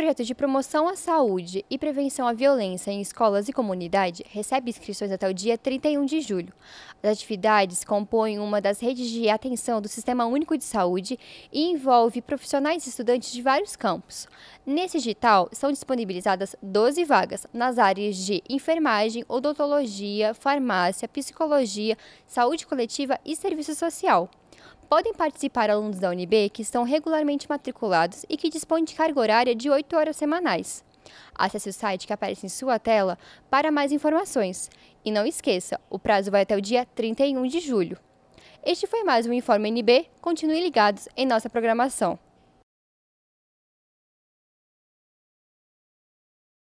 projeto de promoção à saúde e prevenção à violência em escolas e comunidade recebe inscrições até o dia 31 de julho. As atividades compõem uma das redes de atenção do Sistema Único de Saúde e envolve profissionais e estudantes de vários campos. Nesse digital, são disponibilizadas 12 vagas nas áreas de enfermagem, odontologia, farmácia, psicologia, saúde coletiva e serviço social. Podem participar alunos da UNB que estão regularmente matriculados e que dispõem de carga horária de 8 horas semanais. Acesse o site que aparece em sua tela para mais informações. E não esqueça, o prazo vai até o dia 31 de julho. Este foi mais um Informe NB. Continue ligados em nossa programação.